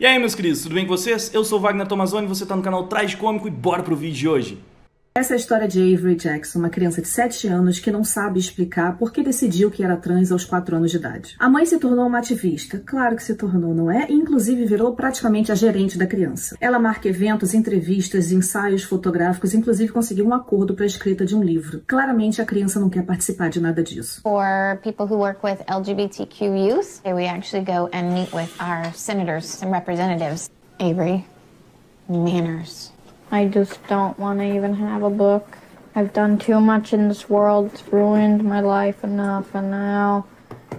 E aí, meus queridos, tudo bem com vocês? Eu sou Wagner Tomazoni, você está no canal Traz Cômico e bora pro vídeo de hoje. Essa é a história de Avery Jackson, uma criança de 7 anos que não sabe explicar por que decidiu que era trans aos 4 anos de idade. A mãe se tornou uma ativista, claro que se tornou, não é? E, inclusive virou praticamente a gerente da criança. Ela marca eventos, entrevistas, ensaios fotográficos, inclusive conseguiu um acordo para a escrita de um livro. Claramente a criança não quer participar de nada disso. For people who work with LGBTQ youth, we actually go and meet with our senators and representatives. Avery, manners. I just don't want to even have a book. I've done too much in this world. It's ruined my life enough, and now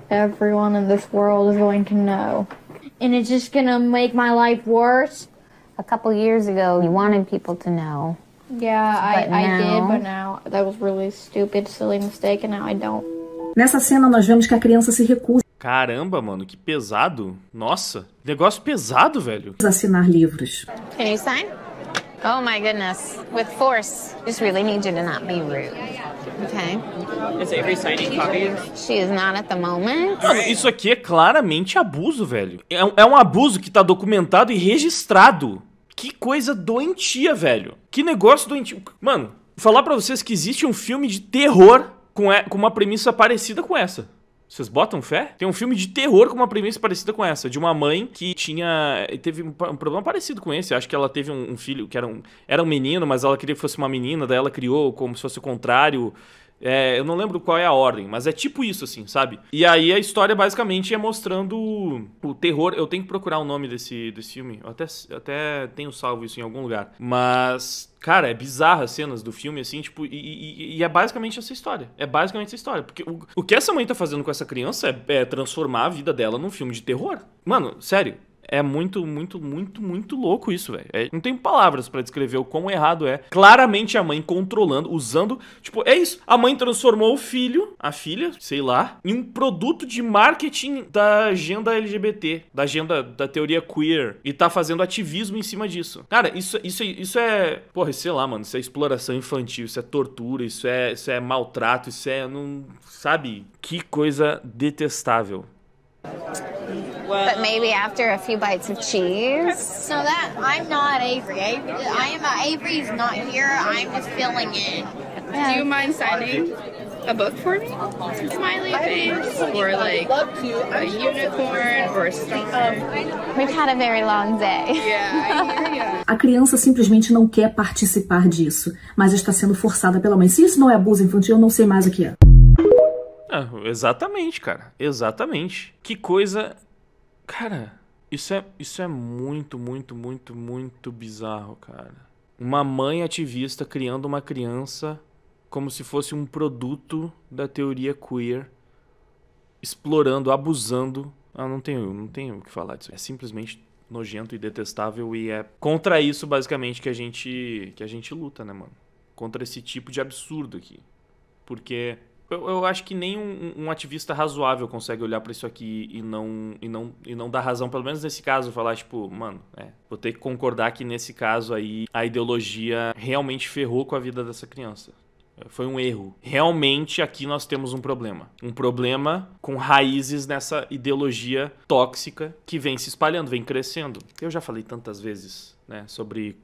everyone in this world is going to know. And it's just going make my life worse. A couple years ago, you wanted people to know. Nessa cena, nós vemos que a criança se recusa. Caramba, mano, que pesado. Nossa, negócio pesado, velho. Assinar livros. Can you sign? Oh my goodness. With force. Just really need you to not be rude. Okay. Is Avery signing copies? She is not at the moment. Mano, isso aqui é claramente abuso, velho. É um, é um abuso que tá documentado e registrado. Que coisa doentia, velho. Que negócio doentio. Mano, falar para vocês que existe um filme de terror com, é, com uma premissa parecida com essa. Vocês botam fé? Tem um filme de terror com uma premissa parecida com essa, de uma mãe que tinha. Eh, teve um, problema parecido com esse. Acho que ela teve um, um, filho que era um, era um menino, mas ela queria que fosse uma menina, daí ela criou como se fosse o contrário. É, eu não lembro qual é a ordem, mas é tipo isso, assim, sabe? E aí a história basicamente é mostrando o, o terror. Eu tenho que procurar o nome desse, desse filme. Eu até, até tenho salvo isso em algum lugar. Mas Cara, é bizarra as cenas do filme, assim, tipo, e, e, e, é basicamente essa história. É basicamente essa história. Porque o, o que essa mãe tá fazendo com essa criança é, é transformar a vida dela num filme de terror. Mano, sério, é muito, muito, muito, muito louco isso, velho. É, não tem palavras para descrever o quão errado é. Claramente a mãe controlando, usando. Tipo, é isso. A mãe transformou o filho, a filha, sei lá, em um produto de marketing da agenda LGBT, da agenda da teoria queer. E tá fazendo ativismo em cima disso. Cara, isso, isso, isso é. Porra, sei lá, mano. Isso é exploração infantil, isso é tortura, isso é, isso é maltrato, isso é. Não. Sabe? Que coisa detestável but maybe after a few bites of cheese. So that I'm not Avery. Avery I am Avery's not here. I'm just filling in. Yeah. Do you mind signing a book for me? A smiley face, or like a unicorn, or a star. We've had a very long day. a criança simplesmente não quer participar disso, mas está sendo forçada pela mãe. Se isso não é abuso infantil, eu não sei mais o que é. Ah, exatamente, cara. Exatamente. Que coisa. Cara, isso é, isso é muito, muito, muito, muito bizarro, cara. Uma mãe ativista criando uma criança como se fosse um produto da teoria queer, explorando, abusando. Ah, não tenho, não tenho o que falar disso. É simplesmente nojento e detestável e é contra isso basicamente que a gente que a gente luta, né, mano? Contra esse tipo de absurdo aqui. Porque eu, eu, acho que nem um, um ativista razoável consegue olhar para isso aqui e não, e, não, e não dar razão, pelo menos nesse caso, falar, tipo, mano, é, vou ter que concordar que nesse caso aí a ideologia realmente ferrou com a vida dessa criança. É, foi um erro. Realmente aqui nós temos um problema. Um problema com raízes nessa ideologia tóxica que vem se espalhando, vem crescendo. Eu já falei tantas vezes, né, sobre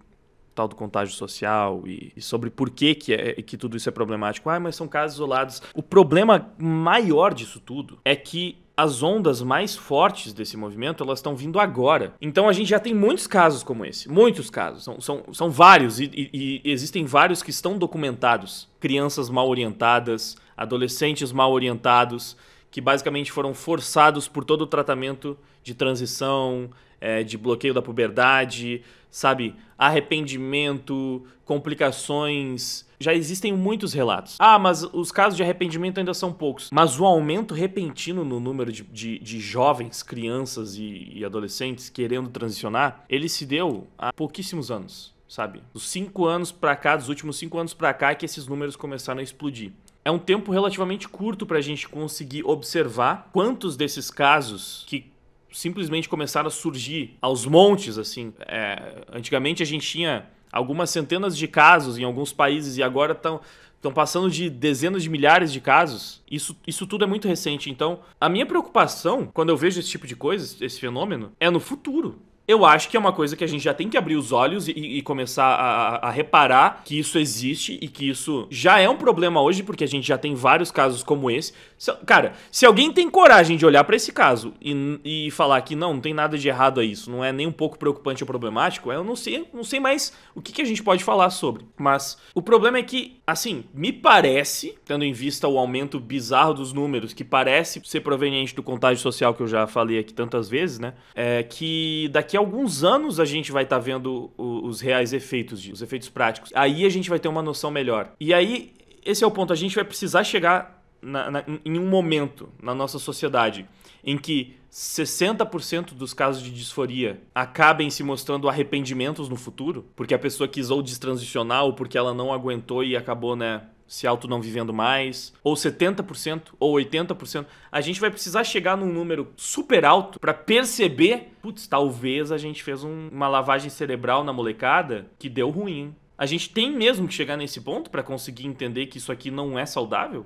tal do contágio social e, e sobre por que, que, é, é, que tudo isso é problemático. Ah, mas são casos isolados. O problema maior disso tudo é que as ondas mais fortes desse movimento elas estão vindo agora. Então a gente já tem muitos casos como esse, muitos casos, são, são, são vários e, e, e existem vários que estão documentados. Crianças mal orientadas, adolescentes mal orientados, que basicamente foram forçados por todo o tratamento de transição, é, de bloqueio da puberdade, sabe? Arrependimento, complicações. Já existem muitos relatos. Ah, mas os casos de arrependimento ainda são poucos. Mas o aumento repentino no número de, de, de jovens, crianças e, e adolescentes querendo transicionar, ele se deu há pouquíssimos anos, sabe? Dos cinco anos para cá, dos últimos cinco anos para cá, é que esses números começaram a explodir é um tempo relativamente curto para a gente conseguir observar quantos desses casos que simplesmente começaram a surgir aos montes, assim. É, antigamente a gente tinha algumas centenas de casos em alguns países e agora estão estão passando de dezenas de milhares de casos. Isso, isso tudo é muito recente. Então, a minha preocupação quando eu vejo esse tipo de coisa, esse fenômeno, é no futuro. Eu acho que é uma coisa que a gente já tem que abrir os olhos e, e começar a, a, reparar que isso existe e que isso já é um problema hoje, porque a gente já tem vários casos como esse. Se, cara, se alguém tem coragem de olhar para esse caso e, e falar que não, não tem nada de errado a isso, não é nem um pouco preocupante ou problemático, eu não sei, não sei mais o que, que a gente pode falar sobre. Mas o problema é que, assim, me parece, tendo em vista o aumento bizarro dos números, que parece ser proveniente do contágio social que eu já falei aqui tantas vezes, né? É que daqui daqui a alguns anos a gente vai estar tá vendo os reais efeitos, os efeitos práticos. Aí a gente vai ter uma noção melhor. E aí, esse é o ponto, a gente vai precisar chegar na, na, em um momento na nossa sociedade em que 60% dos casos de disforia acabem se mostrando arrependimentos no futuro, porque a pessoa quis ou destransicionar ou porque ela não aguentou e acabou, né, se auto não vivendo mais, ou 70%, ou 80%. A gente vai precisar chegar num número super alto para perceber, putz, talvez a gente fez um, uma lavagem cerebral na molecada que deu ruim. A gente tem mesmo que chegar nesse ponto para conseguir entender que isso aqui não é saudável?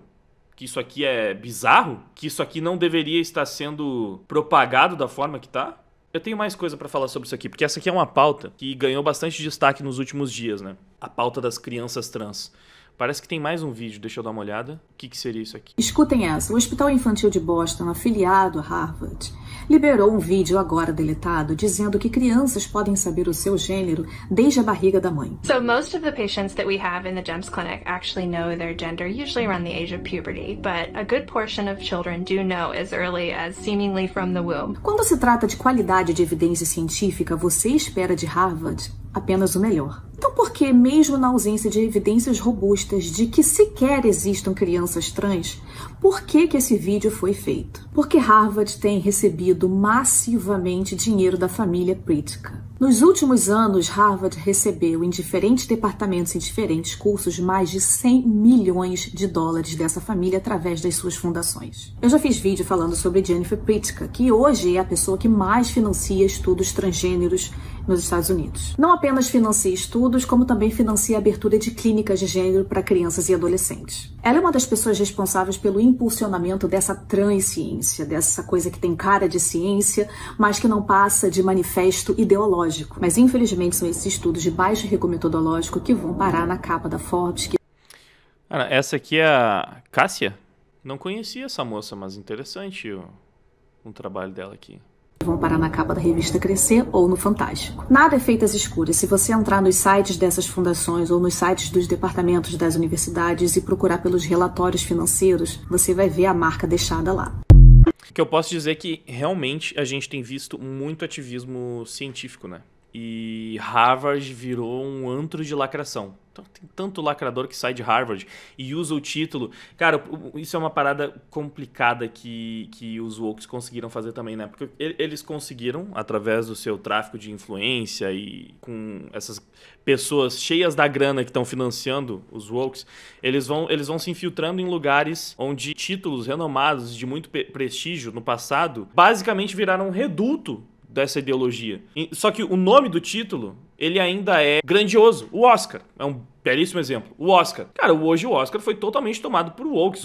Que isso aqui é bizarro? Que isso aqui não deveria estar sendo propagado da forma que tá? Eu tenho mais coisa para falar sobre isso aqui, porque essa aqui é uma pauta que ganhou bastante destaque nos últimos dias, né? A pauta das crianças trans. Parece que tem mais um vídeo, deixa eu dar uma olhada. O que, que seria isso aqui? Escutem essa: o Hospital Infantil de Boston, afiliado a Harvard, liberou um vídeo agora deletado dizendo que crianças podem saber o seu gênero desde a barriga da mãe. So most of the patients that we have in the GEMS clinic actually know their gender usually around the age of puberty, but a good portion of children do know as early as seemingly from the womb. Quando se trata de qualidade de evidência científica, você espera de Harvard apenas o melhor. Então, por que, mesmo na ausência de evidências robustas de que sequer existam crianças trans, por que, que esse vídeo foi feito? Porque Harvard tem recebido massivamente dinheiro da família Pritka. Nos últimos anos, Harvard recebeu em diferentes departamentos e diferentes cursos mais de 100 milhões de dólares dessa família através das suas fundações. Eu já fiz vídeo falando sobre Jennifer Pritka, que hoje é a pessoa que mais financia estudos transgêneros nos Estados Unidos. Não apenas financia estudos, como também financia a abertura de clínicas de gênero para crianças e adolescentes. Ela é uma das pessoas responsáveis pelo impulsionamento dessa transciência, dessa coisa que tem cara de ciência, mas que não passa de manifesto ideológico. Mas infelizmente são esses estudos de baixo rico metodológico que vão parar na capa da Forbes. Que... Cara, essa aqui é a Cássia? Não conhecia essa moça, mas interessante o, o trabalho dela aqui vão parar na capa da revista Crescer ou no Fantástico. Nada é feito às escuras. Se você entrar nos sites dessas fundações ou nos sites dos departamentos das universidades e procurar pelos relatórios financeiros, você vai ver a marca deixada lá. Que eu posso dizer é que realmente a gente tem visto muito ativismo científico, né? E Harvard virou um antro de lacração. Então, tem tanto lacrador que sai de Harvard e usa o título. Cara, isso é uma parada complicada que, que os woke's conseguiram fazer também, né? Porque eles conseguiram, através do seu tráfico de influência e com essas pessoas cheias da grana que estão financiando os woke's, eles vão, eles vão se infiltrando em lugares onde títulos renomados de muito prestígio no passado basicamente viraram um reduto dessa ideologia. Só que o nome do título ele ainda é grandioso. O Oscar é um belíssimo exemplo. O Oscar. Cara, hoje o Oscar foi totalmente tomado por Wokes.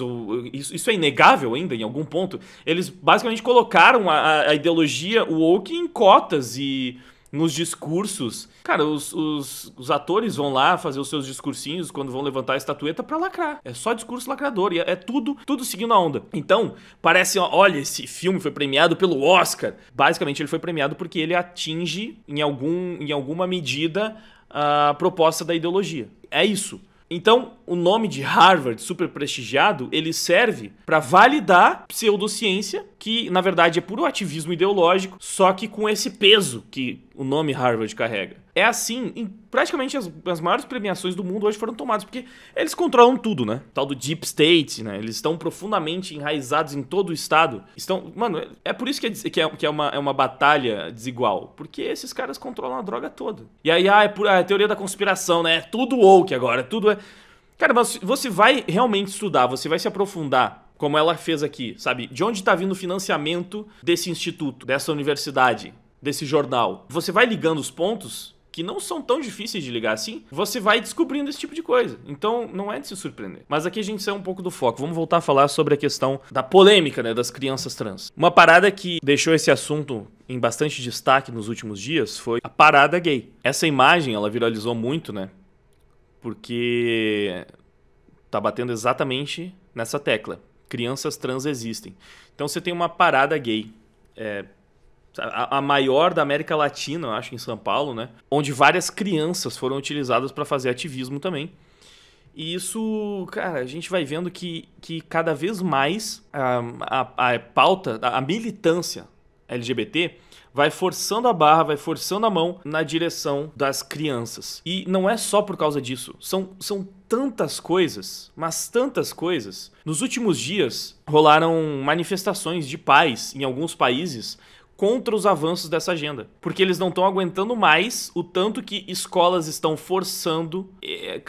Isso, isso é inegável ainda, em algum ponto. Eles basicamente colocaram a, a ideologia woke em cotas e nos discursos. Cara, os, os, os, atores vão lá fazer os seus discursinhos quando vão levantar a estatueta para lacrar. É só discurso lacrador e é, é, tudo, tudo seguindo a onda. Então, parece, olha, esse filme foi premiado pelo Oscar. Basicamente, ele foi premiado porque ele atinge, em, algum, em alguma medida, a proposta da ideologia. É isso. Então, o nome de Harvard, super prestigiado, ele serve para validar pseudociência, que na verdade é puro ativismo ideológico, só que com esse peso que o nome Harvard carrega. É assim, em praticamente as, as, maiores premiações do mundo hoje foram tomadas, porque eles controlam tudo, né? Tal do Deep State, né? Eles estão profundamente enraizados em todo o estado. Estão. Mano, é por isso que é, que é, que é, uma, é uma batalha desigual. Porque esses caras controlam a droga toda. E aí, ah, é, por, a ah, é teoria da conspiração, né? É tudo woke agora, é tudo é. Cara, mas você vai realmente estudar, você vai se aprofundar como ela fez aqui, sabe? De onde está vindo o financiamento desse instituto, dessa universidade? desse jornal, você vai ligando os pontos que não são tão difíceis de ligar assim, você vai descobrindo esse tipo de coisa. Então não é de se surpreender. Mas aqui a gente saiu um pouco do foco. Vamos voltar a falar sobre a questão da polêmica, né, das crianças trans. Uma parada que deixou esse assunto em bastante destaque nos últimos dias foi a parada gay. Essa imagem, ela viralizou muito, né? Porque tá batendo exatamente nessa tecla. Crianças trans existem. Então você tem uma parada gay. É, a, maior da América Latina, eu acho, em São Paulo, né? Onde várias crianças foram utilizadas para fazer ativismo também. E isso, cara, a gente vai vendo que, que cada vez mais a, a, a pauta, a, a militância LGBT vai forçando a barra, vai forçando a mão na direção das crianças. E não é só por causa disso. São, são tantas coisas, mas tantas coisas. Nos últimos dias rolaram manifestações de pais em alguns países contra os avanços dessa agenda, porque eles não estão aguentando mais o tanto que escolas estão forçando, é,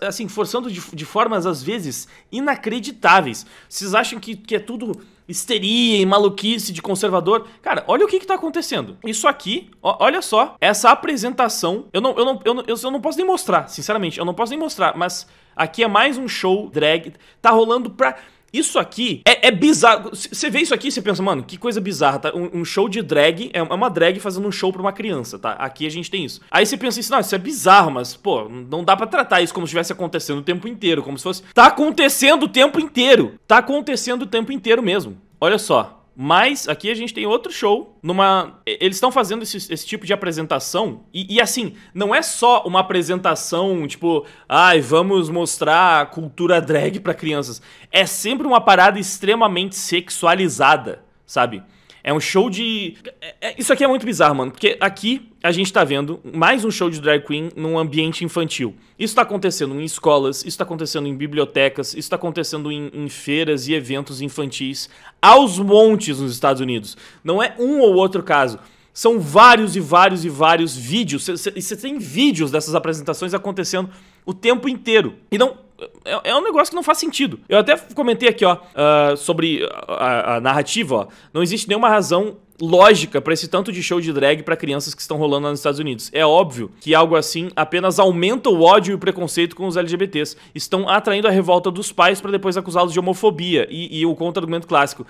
é, assim, forçando de, de formas às vezes inacreditáveis. Vocês acham que, que é tudo histeria e maluquice de conservador. Cara, olha o que, que tá acontecendo. Isso aqui, ó, olha só, essa apresentação. Eu não, eu, não, eu, não, eu não posso nem mostrar, sinceramente, eu não posso nem mostrar, mas aqui é mais um show drag. Tá rolando pra. Isso aqui é, é bizarro. Você vê isso aqui e você pensa, mano, que coisa bizarra, tá? Um, um, show de drag, é, é uma drag fazendo um show pra uma criança, tá? Aqui a gente tem isso. Aí você pensa assim, não, isso é bizarro, mas, pô, não dá pra tratar isso como se estivesse acontecendo o tempo inteiro, como se fosse... Tá acontecendo o tempo inteiro! Tá acontecendo o tempo inteiro mesmo. Olha só. Mas aqui a gente tem outro show numa. Eles estão fazendo esse, esse, tipo de apresentação. E, e, assim, não é só uma apresentação, tipo, ai, ah, vamos mostrar a cultura drag para crianças. É sempre uma parada extremamente sexualizada, sabe? É um show de. É, é, isso aqui é muito bizarro, mano, porque aqui a gente tá vendo mais um show de drag queen num ambiente infantil. Isso tá acontecendo em escolas, isso tá acontecendo em bibliotecas, isso tá acontecendo em, em feiras e eventos infantis aos montes nos Estados Unidos. Não é um ou outro caso são vários e vários e vários vídeos. E você tem vídeos dessas apresentações acontecendo o tempo inteiro. E não é, é, um negócio que não faz sentido. Eu até comentei aqui, ó, uh, sobre a, a, narrativa, ó. Não existe nenhuma razão lógica para esse tanto de show de drag para crianças que estão rolando lá nos Estados Unidos. É óbvio que algo assim apenas aumenta o ódio e o preconceito com os LGBTs. Estão atraindo a revolta dos pais para depois acusá-los de homofobia e, e o contra-argumento clássico.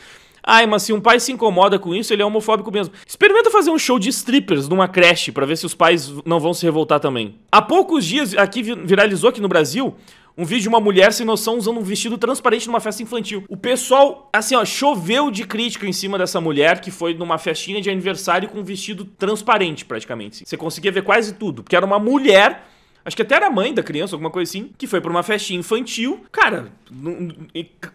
Ai, mas se um pai se incomoda com isso, ele é homofóbico mesmo. Experimenta fazer um show de strippers numa creche para ver se os pais não vão se revoltar também. Há poucos dias aqui viralizou aqui no Brasil um vídeo de uma mulher sem noção usando um vestido transparente numa festa infantil. O pessoal, assim, ó, choveu de crítica em cima dessa mulher que foi numa festinha de aniversário com um vestido transparente, praticamente. Você conseguia ver quase tudo, porque era uma mulher acho que até era mãe da criança, alguma coisa assim, que foi pra uma festinha infantil, cara,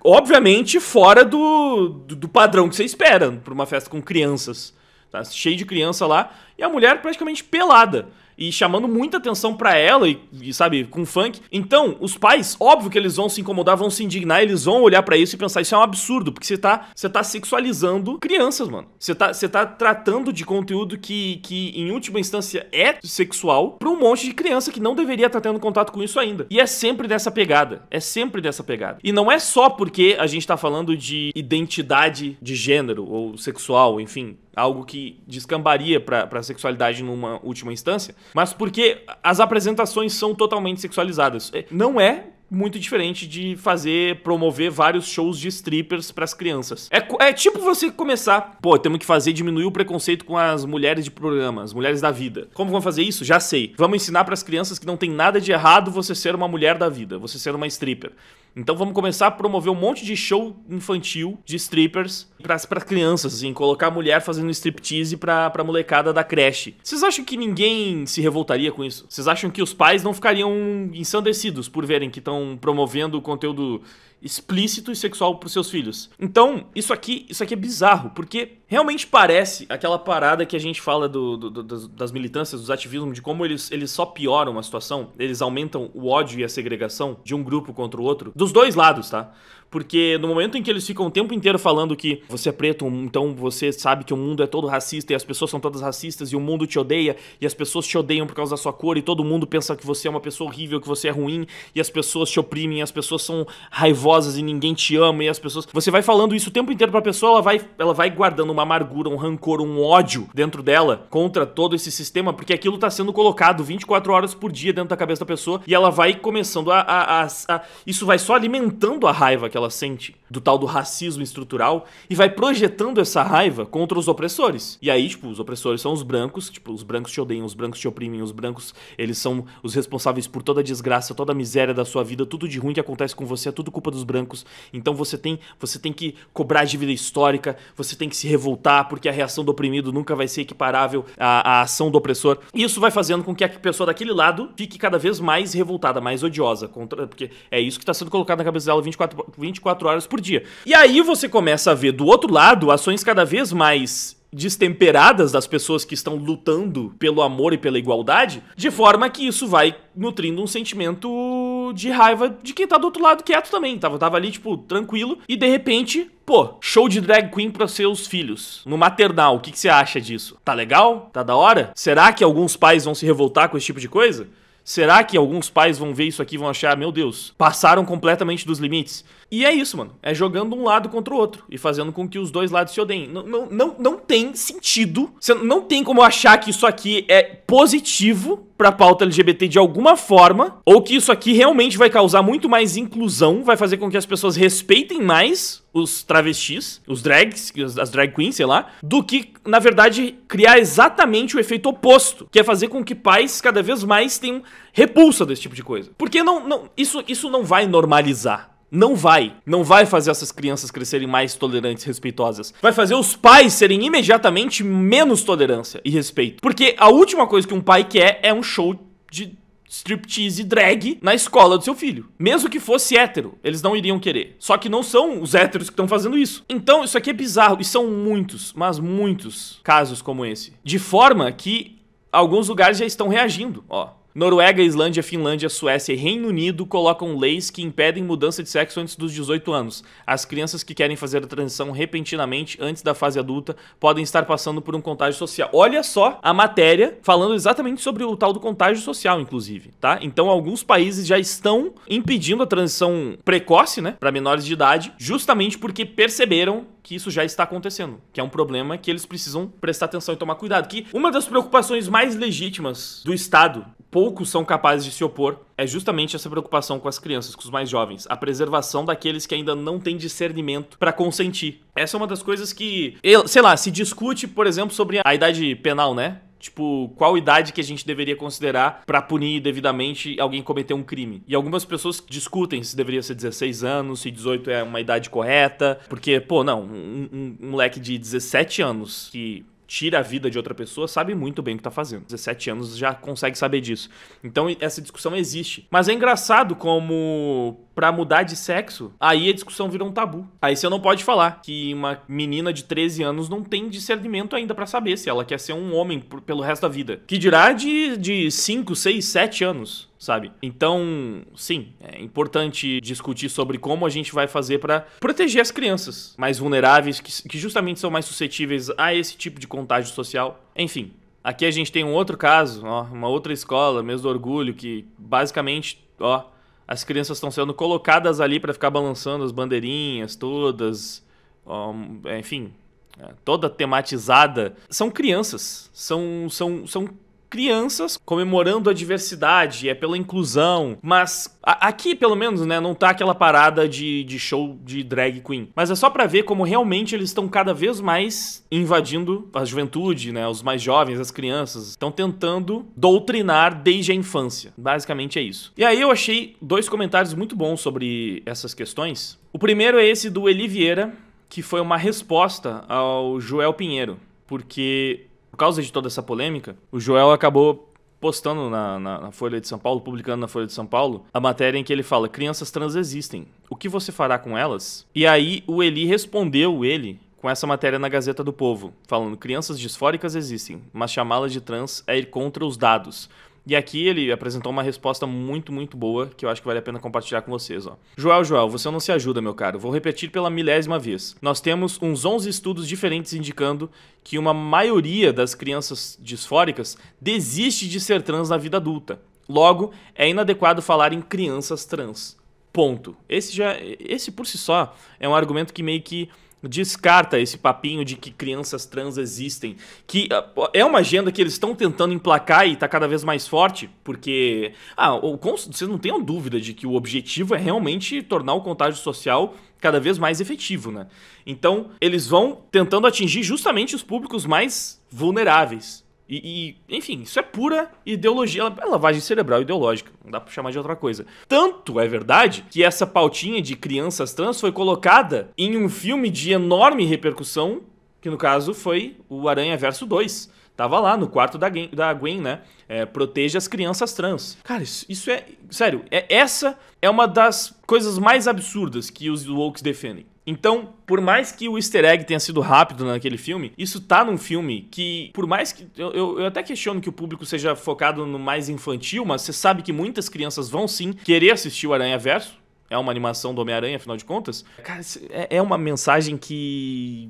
obviamente fora do, do, do, padrão que você espera pra uma festa com crianças, tá? Cheio de criança lá, e a mulher praticamente pelada e chamando muita atenção para ela e, e, sabe, com funk. Então, os pais, óbvio que eles vão se incomodar, vão se indignar, eles vão olhar para isso e pensar isso é um absurdo, porque você tá, você tá sexualizando crianças, mano. Você tá, você tá tratando de conteúdo que, que em última instância é sexual para um monte de criança que não deveria estar tá tendo contato com isso ainda. E é sempre dessa pegada, é sempre dessa pegada. E não é só porque a gente tá falando de identidade de gênero ou sexual, enfim, algo que descambaria para a sexualidade numa última instância, mas porque as apresentações são totalmente sexualizadas. É, não é muito diferente de fazer, promover vários shows de strippers para as crianças. É, é, tipo você começar, pô, temos que fazer diminuir o preconceito com as mulheres de programa, as mulheres da vida. Como vamos fazer isso? Já sei. Vamos ensinar para as crianças que não tem nada de errado você ser uma mulher da vida, você ser uma stripper. Então vamos começar a promover um monte de show infantil de strippers para crianças, assim, colocar a mulher fazendo striptease pra, pra molecada da creche. Vocês acham que ninguém se revoltaria com isso? Vocês acham que os pais não ficariam ensandecidos por verem que estão promovendo conteúdo explícito e sexual para os seus filhos. Então, isso aqui, isso aqui é bizarro, porque realmente parece aquela parada que a gente fala do, do, do, das militâncias, dos ativismos, de como eles, eles só pioram a situação, eles aumentam o ódio e a segregação de um grupo contra o outro, dos dois lados, tá? porque no momento em que eles ficam o tempo inteiro falando que você é preto, então você sabe que o mundo é todo racista e as pessoas são todas racistas e o mundo te odeia e as pessoas te odeiam por causa da sua cor e todo mundo pensa que você é uma pessoa horrível, que você é ruim e as pessoas te oprimem, as pessoas são raivosas e ninguém te ama e as pessoas. Você vai falando isso o tempo inteiro pra pessoa, ela vai, ela vai guardando uma amargura, um rancor, um ódio dentro dela contra todo esse sistema, porque aquilo tá sendo colocado 24 horas por dia dentro da cabeça da pessoa e ela vai começando a. a, a, a... isso vai só alimentando a raiva que ela sente do tal do racismo estrutural e vai projetando essa raiva contra os opressores. E aí, tipo, os opressores são os brancos, tipo, os brancos te odeiam, os brancos te oprimem, os brancos, eles são os responsáveis por toda a desgraça, toda a miséria da sua vida, tudo de ruim que acontece com você é tudo culpa dos brancos. Então você tem, você tem que cobrar dívida histórica, você tem que se revoltar porque a reação do oprimido nunca vai ser equiparável à, à ação do opressor. E isso vai fazendo com que a pessoa daquele lado fique cada vez mais revoltada, mais odiosa contra, porque é isso que está sendo colocado na cabeça dela 24 24 horas por dia. E aí você começa a ver do outro lado ações cada vez mais destemperadas das pessoas que estão lutando pelo amor e pela igualdade, de forma que isso vai nutrindo um sentimento de raiva de quem tá do outro lado quieto também. Tava, tava ali, tipo, tranquilo, e de repente, pô, show de drag queen para seus filhos. No maternal, o que, que você acha disso? Tá legal? Tá da hora? Será que alguns pais vão se revoltar com esse tipo de coisa? Será que alguns pais vão ver isso aqui e vão achar, meu Deus, passaram completamente dos limites? E é isso, mano. É jogando um lado contra o outro e fazendo com que os dois lados se odeiem. Não, não, não, não tem sentido. Você não tem como achar que isso aqui é positivo pra pauta LGBT de alguma forma, ou que isso aqui realmente vai causar muito mais inclusão, vai fazer com que as pessoas respeitem mais os travestis, os drags, as drag queens, sei lá, do que, na verdade, criar exatamente o efeito oposto, que é fazer com que pais cada vez mais tenham repulsa desse tipo de coisa. Porque não, não, isso, isso não vai normalizar não vai. Não vai fazer essas crianças crescerem mais tolerantes e respeitosas. Vai fazer os pais serem imediatamente menos tolerância e respeito. Porque a última coisa que um pai quer é um show de striptease e drag na escola do seu filho. Mesmo que fosse hétero, eles não iriam querer. Só que não são os héteros que estão fazendo isso. Então, isso aqui é bizarro. E são muitos, mas muitos casos como esse. De forma que alguns lugares já estão reagindo, ó. Noruega, Islândia, Finlândia, Suécia e Reino Unido colocam leis que impedem mudança de sexo antes dos 18 anos. As crianças que querem fazer a transição repentinamente antes da fase adulta podem estar passando por um contágio social. Olha só a matéria falando exatamente sobre o tal do contágio social, inclusive, tá? Então alguns países já estão impedindo a transição precoce, né, para menores de idade, justamente porque perceberam que isso já está acontecendo, que é um problema que eles precisam prestar atenção e tomar cuidado. Que uma das preocupações mais legítimas do Estado, poucos são capazes de se opor, é justamente essa preocupação com as crianças, com os mais jovens, a preservação daqueles que ainda não têm discernimento para consentir. Essa é uma das coisas que, sei lá, se discute, por exemplo, sobre a idade penal, né? tipo, qual idade que a gente deveria considerar para punir devidamente alguém cometer um crime. E algumas pessoas discutem se deveria ser 16 anos, se 18 é uma idade correta, porque, pô, não, um, um, um moleque de 17 anos que tira a vida de outra pessoa sabe muito bem o que tá fazendo. 17 anos já consegue saber disso. Então essa discussão existe. Mas é engraçado como para mudar de sexo, aí a discussão vira um tabu. Aí você não pode falar que uma menina de 13 anos não tem discernimento ainda para saber se ela quer ser um homem por, pelo resto da vida. Que dirá de, de 5, 6, 7 anos sabe? Então, sim, é importante discutir sobre como a gente vai fazer para proteger as crianças mais vulneráveis, que, que, justamente são mais suscetíveis a esse tipo de contágio social. Enfim, aqui a gente tem um outro caso, ó, uma outra escola, mesmo do orgulho, que basicamente, ó as crianças estão sendo colocadas ali para ficar balançando as bandeirinhas todas, um, enfim, é, toda tematizada. São crianças, são, são, são crianças comemorando a diversidade, é pela inclusão. Mas a, aqui, pelo menos, né, não tá aquela parada de, de show de drag queen. Mas é só para ver como realmente eles estão cada vez mais invadindo a juventude, né, os mais jovens, as crianças. Estão tentando doutrinar desde a infância. Basicamente é isso. E aí eu achei dois comentários muito bons sobre essas questões. O primeiro é esse do Eli Vieira, que foi uma resposta ao Joel Pinheiro. Porque por causa de toda essa polêmica, o Joel acabou postando na, na, na, Folha de São Paulo, publicando na Folha de São Paulo, a matéria em que ele fala: crianças trans existem. O que você fará com elas? E aí o Eli respondeu ele com essa matéria na Gazeta do Povo, falando: crianças disfóricas existem, mas chamá-las de trans é ir contra os dados. E aqui ele apresentou uma resposta muito, muito boa que eu acho que vale a pena compartilhar com vocês. Ó. Joel, Joel, você não se ajuda, meu caro. Vou repetir pela milésima vez. Nós temos uns 11 estudos diferentes indicando que uma maioria das crianças disfóricas desiste de ser trans na vida adulta. Logo, é inadequado falar em crianças trans. Ponto. Esse já, esse por si só é um argumento que meio que descarta esse papinho de que crianças trans existem, que ah, é uma agenda que eles estão tentando emplacar e está cada vez mais forte, porque ah, o, vocês não tenham dúvida de que o objetivo é realmente tornar o contágio social cada vez mais efetivo, né? Então, eles vão tentando atingir justamente os públicos mais vulneráveis. E, e, enfim, isso é pura ideologia, é lavagem cerebral ideológica, não dá pra chamar de outra coisa. Tanto é verdade que essa pautinha de crianças trans foi colocada em um filme de enorme repercussão, que no caso foi o Aranha Verso 2. Tava lá no quarto da Gwen, da Gwen né? É, proteja as crianças trans. Cara, isso, isso é. Sério, é, essa é uma das coisas mais absurdas que os Wokes defendem. Então, por mais que o easter egg tenha sido rápido naquele filme, isso tá num filme que, por mais que. Eu, eu, eu até questiono que o público seja focado no mais infantil, mas você sabe que muitas crianças vão sim querer assistir o Aranha Verso. É uma animação do Homem-Aranha, afinal de contas. Cara, é, é uma mensagem que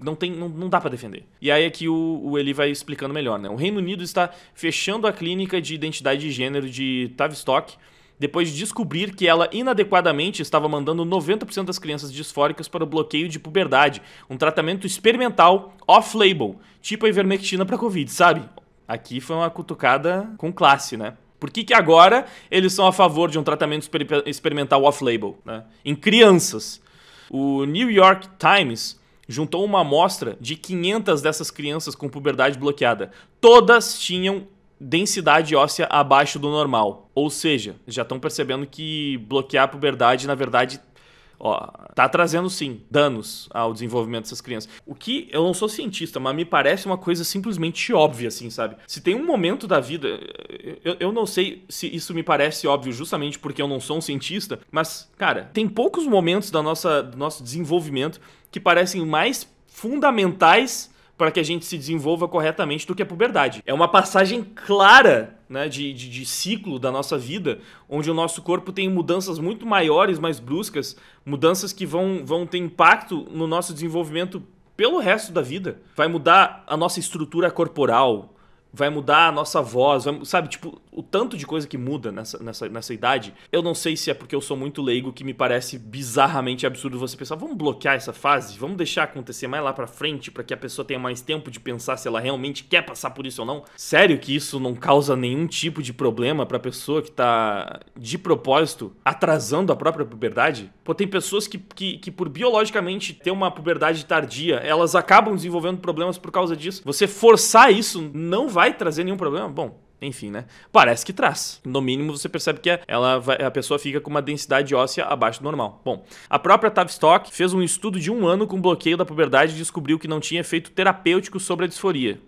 não tem não, não dá para defender. E aí é que o, o Eli vai explicando melhor, né? O Reino Unido está fechando a clínica de identidade de gênero de Tavistock depois de descobrir que ela inadequadamente estava mandando 90% das crianças disfóricas para o bloqueio de puberdade, um tratamento experimental off-label, tipo a ivermectina para Covid, sabe? Aqui foi uma cutucada com classe, né? Por que, que agora eles são a favor de um tratamento exper experimental off-label, né? Em crianças. O New York Times juntou uma amostra de 500 dessas crianças com puberdade bloqueada. Todas tinham densidade óssea abaixo do normal. Ou seja, já estão percebendo que bloquear a puberdade, na verdade, ó, tá trazendo sim danos ao desenvolvimento dessas crianças. O que eu não sou cientista, mas me parece uma coisa simplesmente óbvia, assim, sabe? Se tem um momento da vida, eu, eu não sei se isso me parece óbvio justamente porque eu não sou um cientista, mas, cara, tem poucos momentos da nossa, do nosso desenvolvimento que parecem mais fundamentais para que a gente se desenvolva corretamente do que a puberdade. É uma passagem clara né, de, de, de, ciclo da nossa vida, onde o nosso corpo tem mudanças muito maiores, mais bruscas, mudanças que vão, vão ter impacto no nosso desenvolvimento pelo resto da vida. Vai mudar a nossa estrutura corporal, vai mudar a nossa voz, vai, sabe? Tipo, o tanto de coisa que muda nessa, nessa, nessa idade. Eu não sei se é porque eu sou muito leigo que me parece bizarramente absurdo você pensar, vamos bloquear essa fase, vamos deixar acontecer mais lá pra frente para que a pessoa tenha mais tempo de pensar se ela realmente quer passar por isso ou não. Sério que isso não causa nenhum tipo de problema pra pessoa que tá de propósito atrasando a própria puberdade? Pô, tem pessoas que, que, que, por biologicamente ter uma puberdade tardia, elas acabam desenvolvendo problemas por causa disso. Você forçar isso não vai trazer nenhum problema? Bom, enfim, né? Parece que traz. No mínimo, você percebe que é, ela vai, a pessoa fica com uma densidade óssea abaixo do normal. Bom, a própria Tavistock fez um estudo de um ano com bloqueio da puberdade e descobriu que não tinha efeito terapêutico sobre a disforia.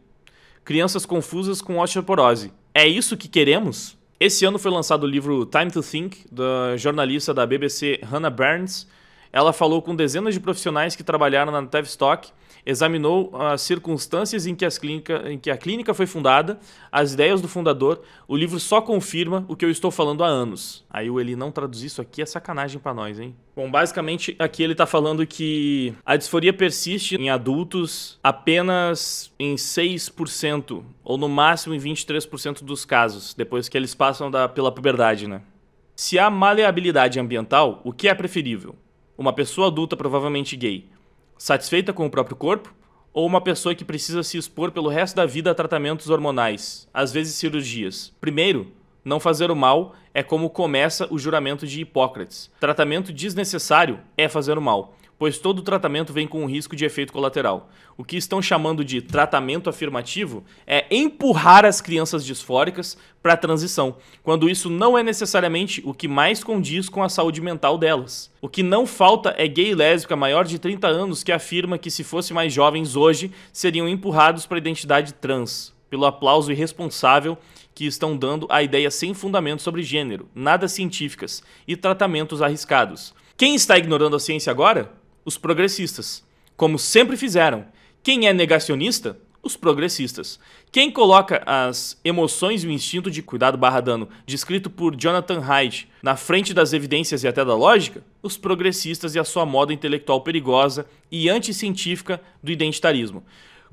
Crianças confusas com osteoporose. É isso que queremos? Esse ano foi lançado o livro Time to Think, da jornalista da BBC Hannah Burns. Ela falou com dezenas de profissionais que trabalharam na Tavistock examinou as circunstâncias em que, as clínica, em que a clínica foi fundada, as ideias do fundador. O livro só confirma o que eu estou falando há anos. Aí o Eli não traduz isso aqui é sacanagem para nós, hein? Bom, basicamente aqui ele tá falando que a disforia persiste em adultos apenas em 6% ou no máximo em 23% dos casos, depois que eles passam da, pela puberdade, né? Se há maleabilidade ambiental, o que é preferível? Uma pessoa adulta, provavelmente gay, satisfeita com o próprio corpo ou uma pessoa que precisa se expor pelo resto da vida a tratamentos hormonais, às vezes cirurgias. Primeiro, não fazer o mal é como começa o juramento de Hipócrates. Tratamento desnecessário é fazer o mal pois todo tratamento vem com um risco de efeito colateral. O que estão chamando de tratamento afirmativo é empurrar as crianças disfóricas para a transição, quando isso não é necessariamente o que mais condiz com a saúde mental delas. O que não falta é gay e lésbica maior de 30 anos que afirma que se fossem mais jovens hoje, seriam empurrados para a identidade trans, pelo aplauso irresponsável que estão dando a ideias sem fundamento sobre gênero, nada científicas e tratamentos arriscados. Quem está ignorando a ciência agora? os progressistas, como sempre fizeram. Quem é negacionista? Os progressistas. Quem coloca as emoções e o instinto de cuidado barra dano, descrito por Jonathan Hyde, na frente das evidências e até da lógica? Os progressistas e a sua moda intelectual perigosa e anticientífica do identitarismo.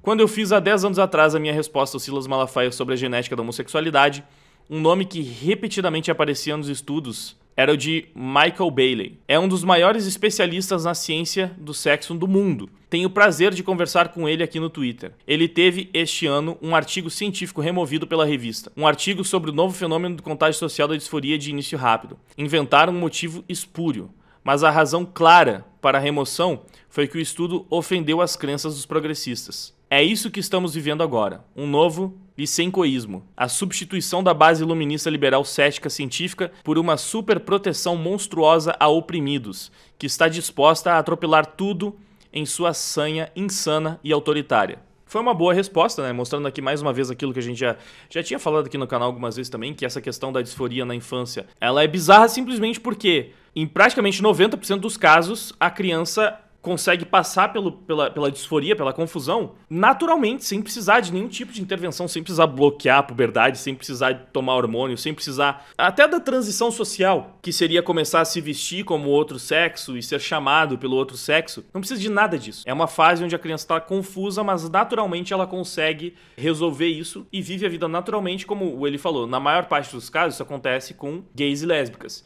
Quando eu fiz há 10 anos atrás a minha resposta ao Silas Malafaia sobre a genética da homossexualidade, um nome que repetidamente aparecia nos estudos era o de Michael Bailey. É um dos maiores especialistas na ciência do sexo do mundo. Tenho o prazer de conversar com ele aqui no Twitter. Ele teve este ano um artigo científico removido pela revista, um artigo sobre o novo fenômeno do contágio social da disforia de início rápido. Inventaram um motivo espúrio, mas a razão clara para a remoção foi que o estudo ofendeu as crenças dos progressistas. É isso que estamos vivendo agora, um novo licencoísmo, a substituição da base iluminista liberal cética científica por uma superproteção monstruosa a oprimidos, que está disposta a atropelar tudo em sua sanha insana e autoritária. Foi uma boa resposta, né? Mostrando aqui mais uma vez aquilo que a gente já, já tinha falado aqui no canal algumas vezes também, que essa questão da disforia na infância, ela é bizarra simplesmente porque em praticamente 90% dos casos a criança consegue passar pelo, pela, pela disforia, pela confusão, naturalmente, sem precisar de nenhum tipo de intervenção, sem precisar bloquear a puberdade, sem precisar tomar hormônio, sem precisar até da transição social, que seria começar a se vestir como outro sexo e ser chamado pelo outro sexo. Não precisa de nada disso. É uma fase onde a criança está confusa, mas naturalmente ela consegue resolver isso e vive a vida naturalmente, como o falou. Na maior parte dos casos, isso acontece com gays e lésbicas.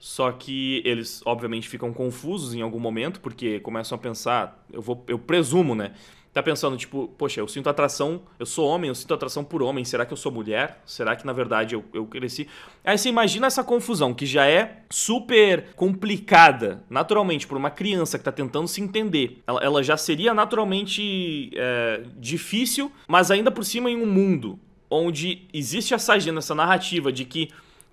Só que eles, obviamente, ficam confusos em algum momento, porque começam a pensar, eu, vou, eu presumo, né? Tá pensando, tipo, poxa, eu sinto atração, eu sou homem, eu sinto atração por homem, será que eu sou mulher? Será que, na verdade, eu, eu cresci? Aí você imagina essa confusão, que já é super complicada, naturalmente, por uma criança que tá tentando se entender. Ela, ela já seria naturalmente é, difícil, mas ainda por cima em um mundo onde existe essa agenda, essa narrativa de que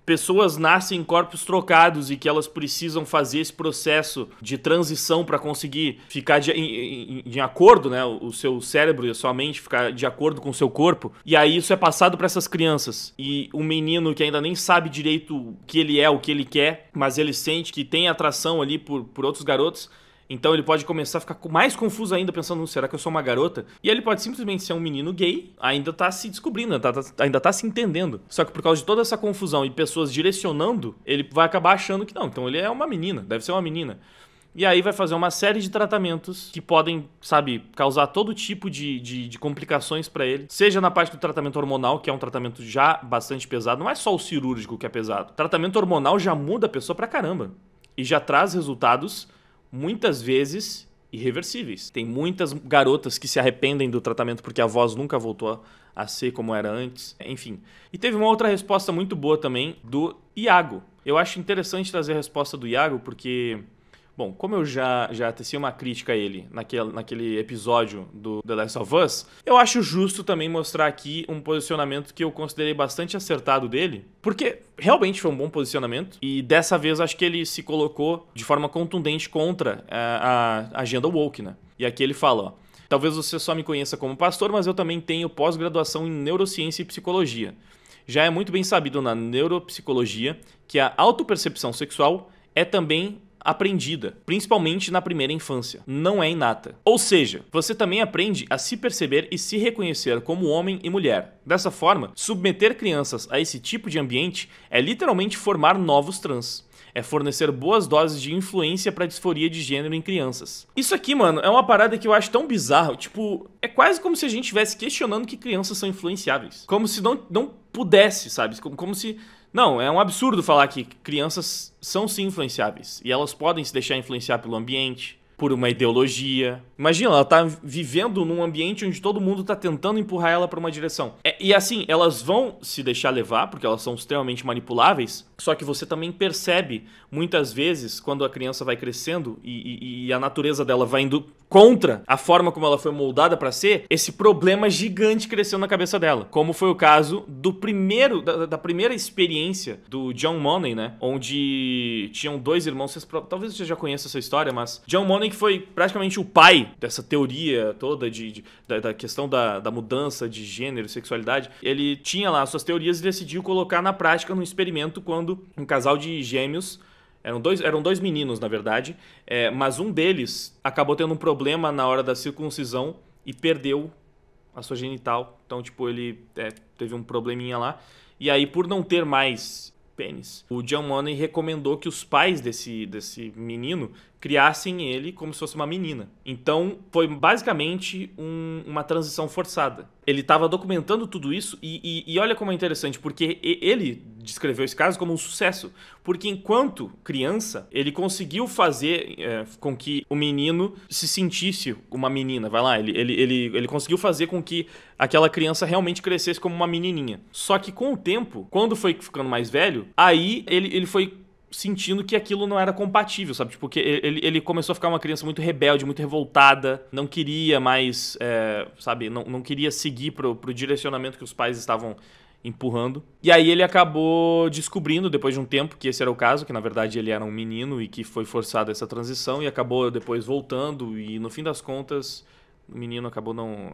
pessoas nascem em corpos trocados e que elas precisam fazer esse processo de transição para conseguir ficar de, em, em, em, acordo, né? O seu cérebro e a sua mente ficar de acordo com o seu corpo. E aí isso é passado para essas crianças. E um menino que ainda nem sabe direito o que ele é, o que ele quer, mas ele sente que tem atração ali por, por outros garotos então ele pode começar a ficar mais confuso ainda, pensando, hum, será que eu sou uma garota? E ele pode simplesmente ser um menino gay, ainda tá se descobrindo, ainda tá, tá, ainda tá se entendendo. Só que por causa de toda essa confusão e pessoas direcionando, ele vai acabar achando que não, então ele é uma menina, deve ser uma menina. E aí vai fazer uma série de tratamentos que podem, sabe, causar todo tipo de, de, de complicações para ele. Seja na parte do tratamento hormonal, que é um tratamento já bastante pesado, não é só o cirúrgico que é pesado. tratamento hormonal já muda a pessoa pra caramba. E já traz resultados muitas vezes irreversíveis. Tem muitas garotas que se arrependem do tratamento porque a voz nunca voltou a ser como era antes, enfim. E teve uma outra resposta muito boa também do Iago. Eu acho interessante trazer a resposta do Iago porque Bom, como eu já, já teci uma crítica a ele naquele, naquele episódio do The Last of Us, eu acho justo também mostrar aqui um posicionamento que eu considerei bastante acertado dele, porque realmente foi um bom posicionamento e dessa vez acho que ele se colocou de forma contundente contra é, a, a agenda woke, né? E aqui ele fala, ó, Talvez você só me conheça como pastor, mas eu também tenho pós-graduação em neurociência e psicologia. Já é muito bem sabido na neuropsicologia que a autopercepção sexual é também aprendida, principalmente na primeira infância, não é inata. Ou seja, você também aprende a se perceber e se reconhecer como homem e mulher. Dessa forma, submeter crianças a esse tipo de ambiente é literalmente formar novos trans é fornecer boas doses de influência para disforia de gênero em crianças. Isso aqui, mano, é uma parada que eu acho tão bizarro, tipo, é quase como se a gente estivesse questionando que crianças são influenciáveis. Como se não, não pudesse, sabe? Como, como se não, é um absurdo falar que crianças são sim influenciáveis e elas podem se deixar influenciar pelo ambiente, por uma ideologia. Imagina, ela tá vivendo num ambiente onde todo mundo tá tentando empurrar ela para uma direção. É, e assim, elas vão se deixar levar, porque elas são extremamente manipuláveis, só que você também percebe, muitas vezes, quando a criança vai crescendo e, e, e a natureza dela vai indo contra a forma como ela foi moldada para ser, esse problema gigante cresceu na cabeça dela. Como foi o caso do primeiro, da, da primeira experiência do John Money, né? Onde tinham dois irmãos, vocês, talvez você já conheça essa história, mas John Money homem que foi praticamente o pai dessa teoria toda de, de da, da, questão da, da mudança de gênero e sexualidade, ele tinha lá suas teorias e decidiu colocar na prática num experimento quando um casal de gêmeos eram dois, eram dois meninos, na verdade, é, mas um deles acabou tendo um problema na hora da circuncisão e perdeu a sua genital. Então, tipo, ele é, teve um probleminha lá. E aí, por não ter mais pênis, o John Money recomendou que os pais desse, desse menino criassem ele como se fosse uma menina. Então, foi basicamente um, uma transição forçada. Ele estava documentando tudo isso, e, e, e, olha como é interessante, porque ele descreveu esse caso como um sucesso. Porque enquanto criança, ele conseguiu fazer é, com que o menino se sentisse uma menina, vai lá, ele, ele, ele, ele conseguiu fazer com que aquela criança realmente crescesse como uma menininha. Só que com o tempo, quando foi ficando mais velho, aí ele, ele foi sentindo que aquilo não era compatível, sabe? Tipo, que ele, ele começou a ficar uma criança muito rebelde, muito revoltada, não queria mais, é, sabe, não, não queria seguir pro, pro direcionamento que os pais estavam empurrando. E aí ele acabou descobrindo, depois de um tempo, que esse era o caso, que na verdade ele era um menino e que foi forçada essa transição e acabou depois voltando e no fim das contas o menino acabou não.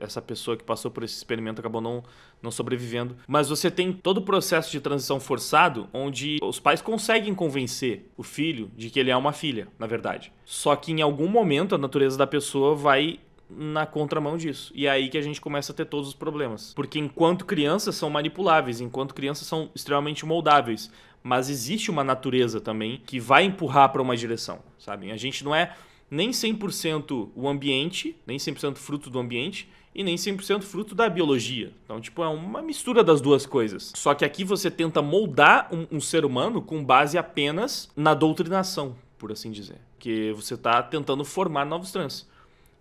Essa pessoa que passou por esse experimento acabou não, não sobrevivendo. Mas você tem todo o processo de transição forçado, onde os pais conseguem convencer o filho de que ele é uma filha, na verdade. Só que em algum momento a natureza da pessoa vai na contramão disso. E é aí que a gente começa a ter todos os problemas. Porque enquanto crianças são manipuláveis, enquanto crianças são extremamente moldáveis. Mas existe uma natureza também que vai empurrar para uma direção, sabe? A gente não é nem 100% o ambiente, nem 100% fruto do ambiente e nem 100% fruto da biologia. Então, tipo, é uma mistura das duas coisas. Só que aqui você tenta moldar um, um ser humano com base apenas na doutrinação, por assim dizer. Que você está tentando formar novos trans.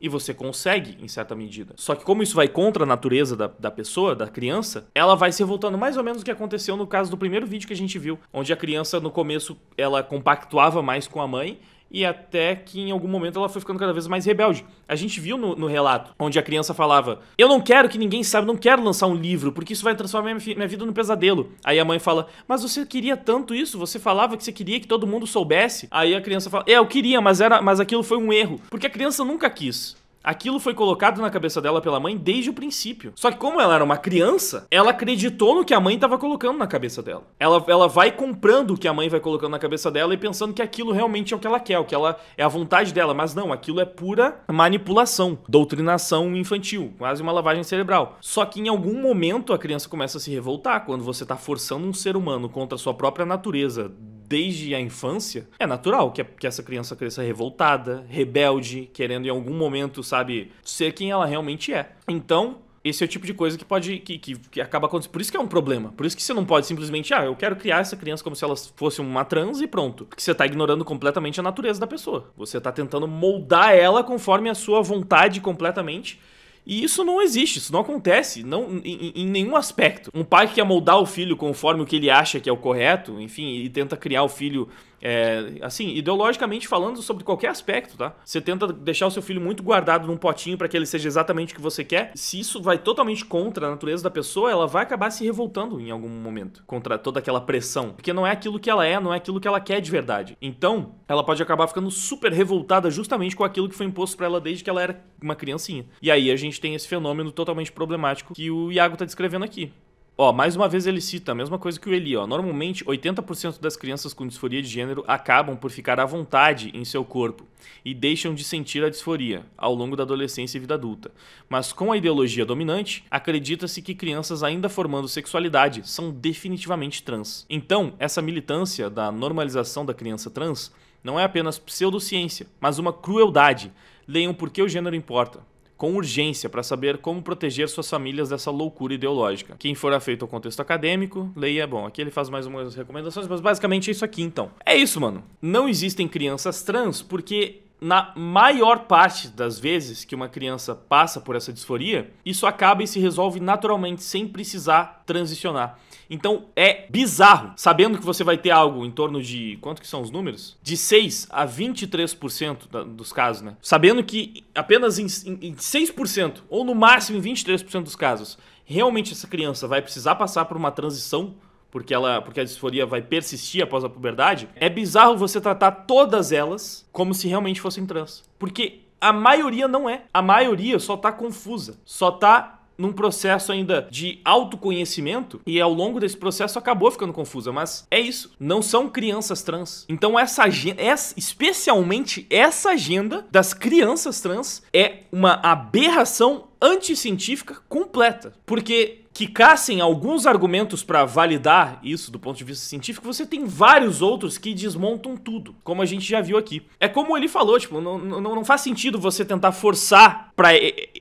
E você consegue, em certa medida. Só que como isso vai contra a natureza da, da pessoa, da criança, ela vai se revoltando mais ou menos o que aconteceu no caso do primeiro vídeo que a gente viu, onde a criança, no começo, ela compactuava mais com a mãe, e até que em algum momento ela foi ficando cada vez mais rebelde. A gente viu no, no relato, onde a criança falava: Eu não quero que ninguém saiba, não quero lançar um livro, porque isso vai transformar minha, minha vida num pesadelo. Aí a mãe fala: Mas você queria tanto isso? Você falava que você queria que todo mundo soubesse? Aí a criança fala: É, eu queria, mas, era, mas aquilo foi um erro. Porque a criança nunca quis. Aquilo foi colocado na cabeça dela pela mãe desde o princípio. Só que como ela era uma criança, ela acreditou no que a mãe estava colocando na cabeça dela. Ela, ela vai comprando o que a mãe vai colocando na cabeça dela e pensando que aquilo realmente é o que ela quer, o que ela é a vontade dela, mas não, aquilo é pura manipulação, doutrinação infantil, quase uma lavagem cerebral. Só que em algum momento a criança começa a se revoltar quando você está forçando um ser humano contra a sua própria natureza desde a infância, é natural que, que essa criança cresça revoltada, rebelde, querendo em algum momento, sabe, ser quem ela realmente é. Então, esse é o tipo de coisa que pode. Que, que, que, acaba acontecendo. Por isso que é um problema. Por isso que você não pode simplesmente, ah, eu quero criar essa criança como se ela fosse uma trans e pronto. Porque você está ignorando completamente a natureza da pessoa. Você está tentando moldar ela conforme a sua vontade completamente. E isso não existe, isso não acontece não, em, em, nenhum aspecto. Um pai que quer moldar o filho conforme o que ele acha que é o correto, enfim, e tenta criar o filho é, assim, ideologicamente falando sobre qualquer aspecto, tá? Você tenta deixar o seu filho muito guardado num potinho para que ele seja exatamente o que você quer. Se isso vai totalmente contra a natureza da pessoa, ela vai acabar se revoltando em algum momento contra toda aquela pressão, porque não é aquilo que ela é, não é aquilo que ela quer de verdade. Então, ela pode acabar ficando super revoltada justamente com aquilo que foi imposto para ela desde que ela era uma criancinha. E aí a gente tem esse fenômeno totalmente problemático que o Iago tá descrevendo aqui. Ó, mais uma vez ele cita a mesma coisa que o Eli, ó. Normalmente, 80% das crianças com disforia de gênero acabam por ficar à vontade em seu corpo e deixam de sentir a disforia ao longo da adolescência e vida adulta. Mas com a ideologia dominante, acredita-se que crianças ainda formando sexualidade são definitivamente trans. Então, essa militância da normalização da criança trans não é apenas pseudociência, mas uma crueldade. Leiam Por que o Gênero Importa, com urgência para saber como proteger suas famílias dessa loucura ideológica. Quem for afeito ao contexto acadêmico, leia. Bom, aqui ele faz mais umas recomendações, mas basicamente é isso aqui então. É isso, mano. Não existem crianças trans porque na maior parte das vezes que uma criança passa por essa disforia, isso acaba e se resolve naturalmente, sem precisar transicionar. Então é bizarro, sabendo que você vai ter algo em torno de. Quanto que são os números? De 6 a 23% da, dos casos, né? Sabendo que apenas em, em, em 6%, ou no máximo em 23% dos casos, realmente essa criança vai precisar passar por uma transição porque ela, porque a disforia vai persistir após a puberdade, é bizarro você tratar todas elas como se realmente fossem trans. Porque a maioria não é. A maioria só tá confusa, só tá num processo ainda de autoconhecimento e ao longo desse processo acabou ficando confusa, mas é isso, não são crianças trans. Então essa agenda, essa, especialmente essa agenda das crianças trans é uma aberração anticientífica completa, porque quicassem alguns argumentos para validar isso do ponto de vista científico, você tem vários outros que desmontam tudo, como a gente já viu aqui. É como ele falou, tipo, não, não, não faz sentido você tentar forçar para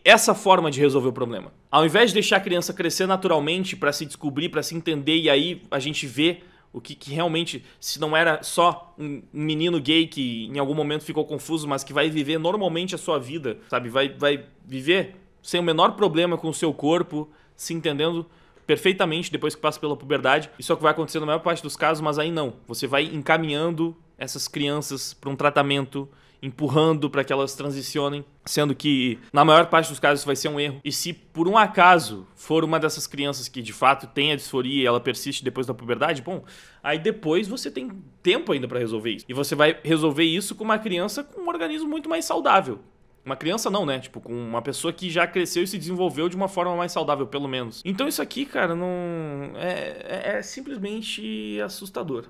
essa forma de resolver o problema. Ao invés de deixar a criança crescer naturalmente para se descobrir, para se entender e aí a gente vê o que, que, realmente, se não era só um menino gay que em algum momento ficou confuso, mas que vai viver normalmente a sua vida, sabe? Vai, vai viver sem o menor problema com o seu corpo, se entendendo perfeitamente depois que passa pela puberdade. Isso é o que vai acontecer na maior parte dos casos, mas aí não. Você vai encaminhando essas crianças para um tratamento, empurrando para que elas transicionem, sendo que na maior parte dos casos isso vai ser um erro. E se por um acaso for uma dessas crianças que de fato tem a disforia e ela persiste depois da puberdade, bom, aí depois você tem tempo ainda para resolver isso. E você vai resolver isso com uma criança com um organismo muito mais saudável, uma criança não, né? Tipo, com uma pessoa que já cresceu e se desenvolveu de uma forma mais saudável, pelo menos. Então isso aqui, cara, não. É, é, é simplesmente assustador.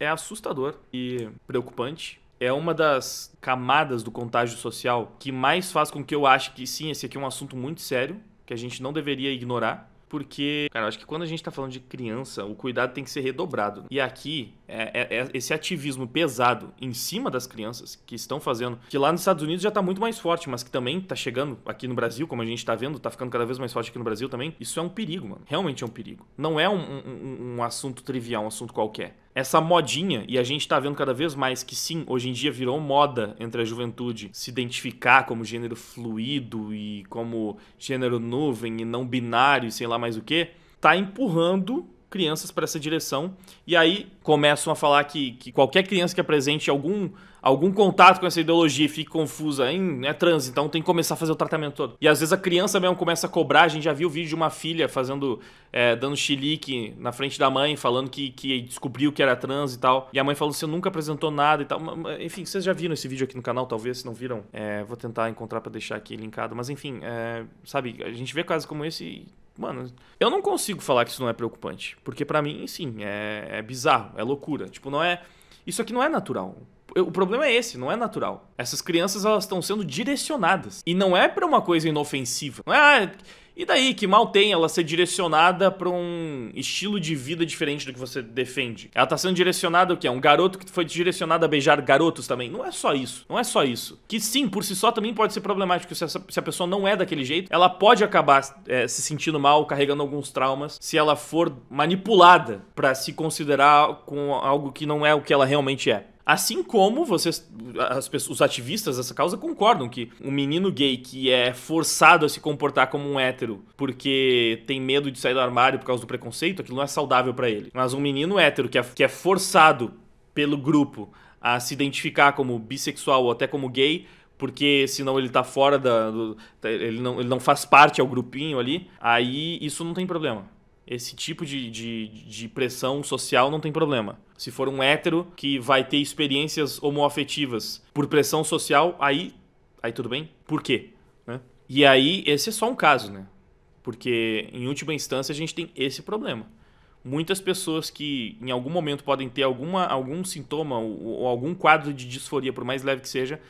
É assustador e preocupante. É uma das camadas do contágio social que mais faz com que eu ache que sim, esse aqui é um assunto muito sério, que a gente não deveria ignorar. Porque, cara, eu acho que quando a gente tá falando de criança, o cuidado tem que ser redobrado. E aqui, é, é, é, esse ativismo pesado em cima das crianças que estão fazendo, que lá nos Estados Unidos já está muito mais forte, mas que também está chegando aqui no Brasil, como a gente está vendo, está ficando cada vez mais forte aqui no Brasil também. Isso é um perigo, mano. Realmente é um perigo. Não é um, um, um assunto trivial, um assunto qualquer essa modinha, e a gente tá vendo cada vez mais que sim, hoje em dia virou moda entre a juventude se identificar como gênero fluido e como gênero nuvem e não binário e sei lá mais o que, tá empurrando crianças para essa direção. E aí começam a falar que, que qualquer criança que apresente algum, algum contato com essa ideologia e fique confusa, hein, é trans, então tem que começar a fazer o tratamento todo. E às vezes a criança mesmo começa a cobrar, a gente já viu o vídeo de uma filha fazendo, é, dando xilique na frente da mãe, falando que, que descobriu que era trans e tal. E a mãe falou assim, nunca apresentou nada e tal. Enfim, vocês já viram esse vídeo aqui no canal, talvez, se não viram. É, vou tentar encontrar para deixar aqui linkado. Mas enfim, é, sabe, a gente vê casos como esse e Mano, eu não consigo falar que isso não é preocupante. Porque para mim, sim, é, é bizarro, é loucura. Tipo, não é. Isso aqui não é natural. O problema é esse, não é natural. Essas crianças elas estão sendo direcionadas e não é para uma coisa inofensiva. Não é ah, e daí que mal tem ela ser direcionada para um estilo de vida diferente do que você defende. Ela tá sendo direcionada o quê? Um garoto que foi direcionado a beijar garotos também. Não é só isso. Não é só isso. Que sim, por si só também pode ser problemático. Se, essa, se a pessoa não é daquele jeito, ela pode acabar é, se sentindo mal, carregando alguns traumas, se ela for manipulada para se considerar com algo que não é o que ela realmente é. Assim como vocês, pessoas, os ativistas dessa causa concordam que um menino gay que é forçado a se comportar como um hétero porque tem medo de sair do armário por causa do preconceito, aquilo não é saudável para ele. Mas um menino hétero que é, que é forçado pelo grupo a se identificar como bissexual ou até como gay, porque senão ele tá fora da. Do, ele, não, ele não faz parte ao grupinho ali, aí isso não tem problema esse tipo de, de, de, pressão social não tem problema. Se for um hétero que vai ter experiências homoafetivas por pressão social, aí, aí tudo bem? Por quê? Né? E aí, esse é só um caso, né? Porque, em última instância, a gente tem esse problema. Muitas pessoas que em algum momento podem ter alguma, algum sintoma ou, ou algum quadro de disforia, por mais leve que seja,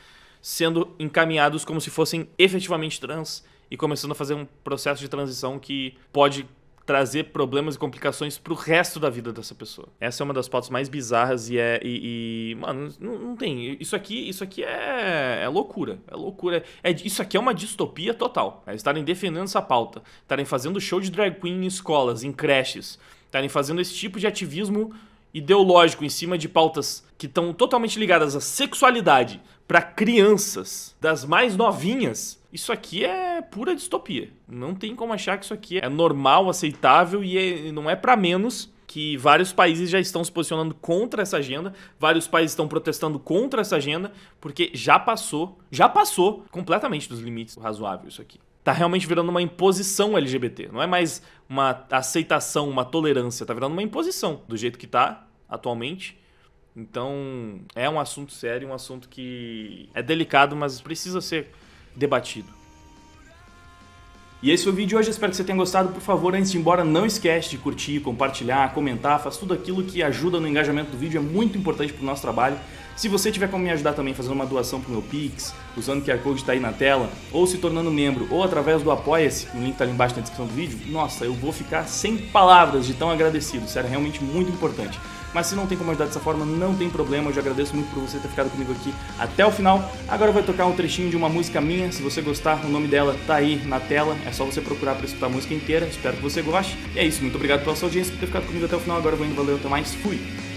sendo encaminhados como se fossem efetivamente trans e começando a fazer um processo de transição que pode trazer problemas e complicações pro resto da vida dessa pessoa. Essa é uma das pautas mais bizarras e é. E, e mano, não, não, tem. Isso aqui, isso aqui é, é loucura. É loucura. É, é isso aqui é uma distopia total. É, estarem defendendo essa pauta, estarem fazendo show de drag queen em escolas, em creches, estarem fazendo esse tipo de ativismo ideológico em cima de pautas que estão totalmente ligadas à sexualidade para crianças das mais novinhas isso aqui é pura distopia. Não tem como achar que isso aqui é normal, aceitável e é, não é para menos que vários países já estão se posicionando contra essa agenda, vários países estão protestando contra essa agenda, porque já passou, já passou completamente dos limites razoáveis isso aqui. Tá realmente virando uma imposição LGBT, não é mais uma aceitação, uma tolerância, tá virando uma imposição do jeito que tá atualmente. Então, é um assunto sério, um assunto que é delicado, mas precisa ser debatido. E esse foi o vídeo de hoje, espero que você tenha gostado. Por favor, antes de ir embora, não esquece de curtir, compartilhar, comentar, faz tudo aquilo que ajuda no engajamento do vídeo, é muito importante para o nosso trabalho. Se você tiver como me ajudar também fazendo uma doação para o meu Pix, usando o QR Code que está aí na tela, ou se tornando membro, ou através do Apoia-se, o link está ali embaixo na descrição do vídeo, nossa, eu vou ficar sem palavras de tão agradecido, sério, realmente muito importante. Mas se não tem como ajudar dessa forma, não tem problema. Eu já agradeço muito por você ter ficado comigo aqui até o final. Agora vai tocar um trechinho de uma música minha. Se você gostar, o nome dela tá aí na tela. É só você procurar para escutar a música inteira. Espero que você goste. E é isso. Muito obrigado pela sua audiência por ter ficado comigo até o final. Agora eu vou indo. Valeu, até mais. Fui!